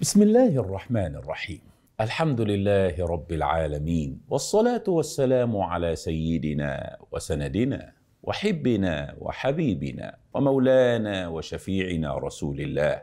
بسم الله الرحمن الرحيم الحمد لله رب العالمين والصلاه والسلام على سيدنا وسندنا وحبنا وحبيبنا ومولانا وشفيعنا رسول الله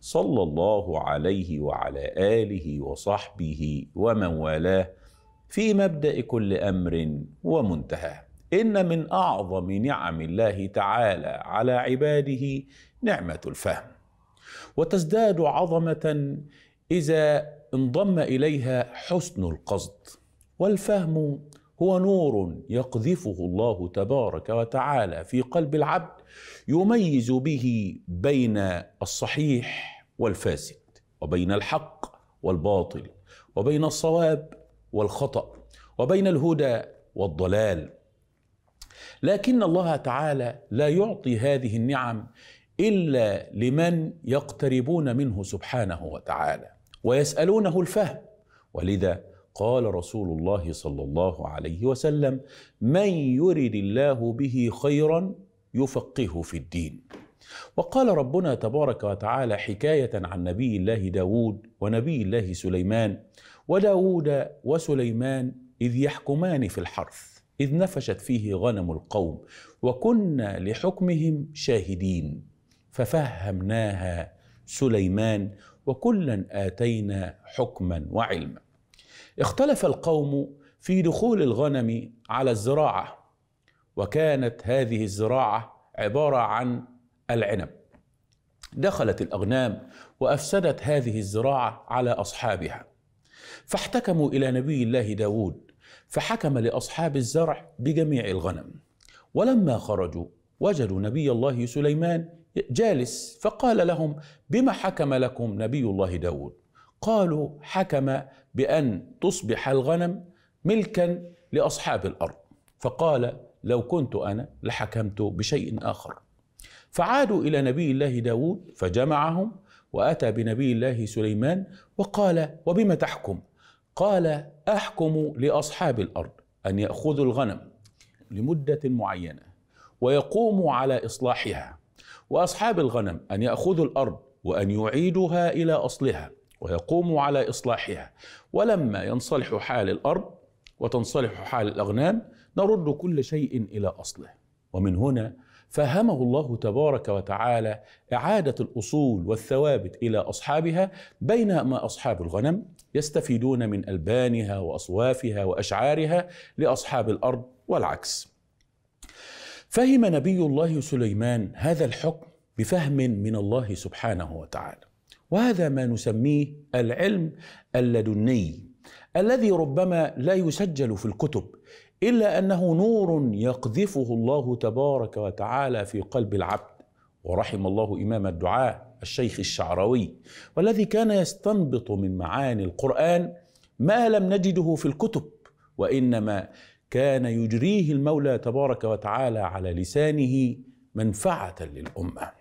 صلى الله عليه وعلى اله وصحبه ومن والاه في مبدا كل امر ومنتهاه ان من اعظم نعم الله تعالى على عباده نعمه الفهم وتزداد عظمه اذا انضم اليها حسن القصد والفهم هو نور يقذفه الله تبارك وتعالى في قلب العبد يميز به بين الصحيح والفاسد وبين الحق والباطل وبين الصواب والخطا وبين الهدى والضلال لكن الله تعالى لا يعطي هذه النعم الا لمن يقتربون منه سبحانه وتعالى ويسالونه الفهم ولذا قال رسول الله صلى الله عليه وسلم من يرد الله به خيرا يفقهه في الدين وقال ربنا تبارك وتعالى حكاية عن نبي الله داود ونبي الله سليمان وداود وسليمان إذ يحكمان في الحرث إذ نفشت فيه غنم القوم وكنا لحكمهم شاهدين ففهمناها سليمان وكلا اتينا حكما وعلما اختلف القوم في دخول الغنم على الزراعه وكانت هذه الزراعه عباره عن العنب دخلت الاغنام وافسدت هذه الزراعه على اصحابها فاحتكموا الى نبي الله داود فحكم لاصحاب الزرع بجميع الغنم ولما خرجوا وجدوا نبي الله سليمان جالس فقال لهم بما حكم لكم نبي الله داود قالوا حكم بأن تصبح الغنم ملكا لأصحاب الأرض فقال لو كنت أنا لحكمت بشيء آخر فعادوا إلى نبي الله داود فجمعهم وأتى بنبي الله سليمان وقال وبما تحكم قال أحكم لأصحاب الأرض أن يأخذوا الغنم لمدة معينة ويقوموا على إصلاحها واصحاب الغنم ان ياخذوا الارض وان يعيدوها الى اصلها ويقوموا على اصلاحها ولما ينصلح حال الارض وتنصلح حال الاغنام نرد كل شيء الى اصله ومن هنا فهمه الله تبارك وتعالى اعاده الاصول والثوابت الى اصحابها بينما اصحاب الغنم يستفيدون من البانها واصوافها واشعارها لاصحاب الارض والعكس فهم نبي الله سليمان هذا الحكم بفهم من الله سبحانه وتعالى وهذا ما نسميه العلم اللدني الذي ربما لا يسجل في الكتب الا انه نور يقذفه الله تبارك وتعالى في قلب العبد ورحم الله امام الدعاء الشيخ الشعراوي والذي كان يستنبط من معاني القران ما لم نجده في الكتب وانما كان يجريه المولى تبارك وتعالى على لسانه منفعه للامه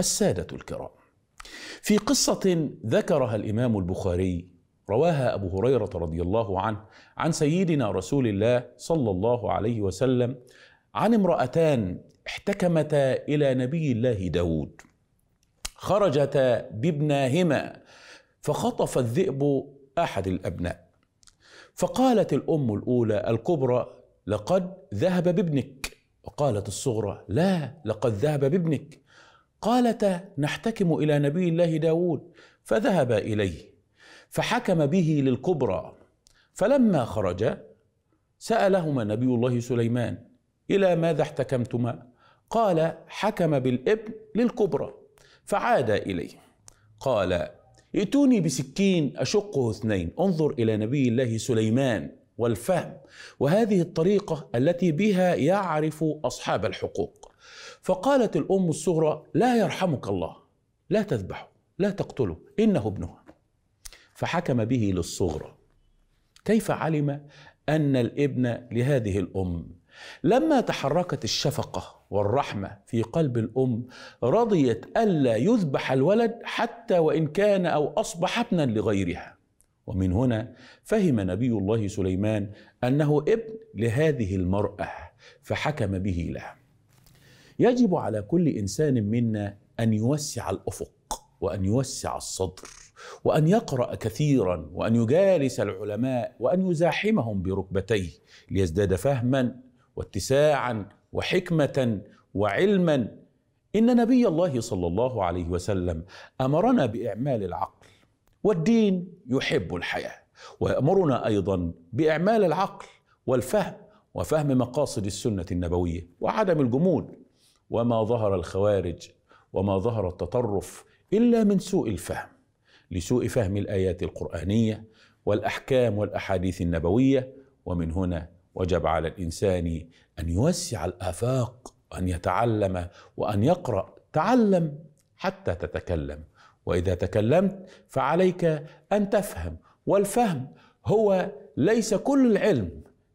الساده الكرام في قصه ذكرها الامام البخاري رواها ابو هريره رضي الله عنه عن سيدنا رسول الله صلى الله عليه وسلم عن امراتان احتكمتا الى نبي الله داود خرجتا بابناهما فخطف الذئب احد الابناء فقالت الأم الأولى الكبرى لقد ذهب بابنك وقالت الصغرى لا لقد ذهب بابنك قالتا نحتكم إلى نبي الله داود فذهب إليه فحكم به للكبرى فلما خرج سألهما نبي الله سليمان إلى ماذا احتكمتما قال حكم بالابن للكبرى فعاد إليه قال ائتوني بسكين أشقه اثنين انظر إلى نبي الله سليمان والفهم وهذه الطريقة التي بها يعرف أصحاب الحقوق فقالت الأم الصغرى لا يرحمك الله لا تذبحه لا تقتله إنه ابنها فحكم به للصغرى كيف علم أن الابن لهذه الأم لما تحركت الشفقة والرحمة في قلب الأم رضيت ألا يذبح الولد حتى وإن كان أو أصبح ابنا لغيرها ومن هنا فهم نبي الله سليمان أنه ابن لهذه المرأة فحكم به لها يجب على كل إنسان منا أن يوسع الأفق وأن يوسع الصدر وأن يقرأ كثيرا وأن يجالس العلماء وأن يزاحمهم بركبتيه ليزداد فهما واتساعا وحكمه وعلما ان نبي الله صلى الله عليه وسلم امرنا باعمال العقل والدين يحب الحياه ويامرنا ايضا باعمال العقل والفهم وفهم مقاصد السنه النبويه وعدم الجمود وما ظهر الخوارج وما ظهر التطرف الا من سوء الفهم لسوء فهم الايات القرانيه والاحكام والاحاديث النبويه ومن هنا وجب على الانسان ان يوسع الافاق ان يتعلم وان يقرا تعلم حتى تتكلم واذا تكلمت فعليك ان تفهم والفهم هو ليس كل العلم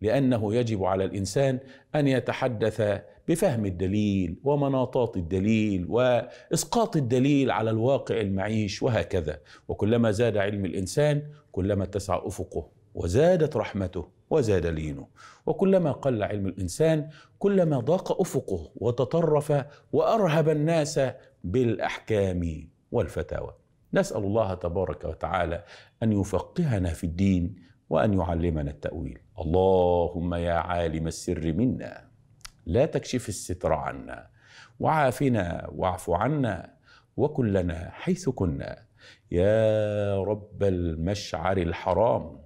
لانه يجب على الانسان ان يتحدث بفهم الدليل ومناطات الدليل واسقاط الدليل على الواقع المعيش وهكذا وكلما زاد علم الانسان كلما اتسع افقه وزادت رحمته وزاد لينه وكلما قل علم الانسان كلما ضاق افقه وتطرف وارهب الناس بالاحكام والفتاوى نسال الله تبارك وتعالى ان يفقهنا في الدين وان يعلمنا التاويل اللهم يا عالم السر منا لا تكشف الستر عنا وعافنا واعف عنا وكن لنا حيث كنا يا رب المشعر الحرام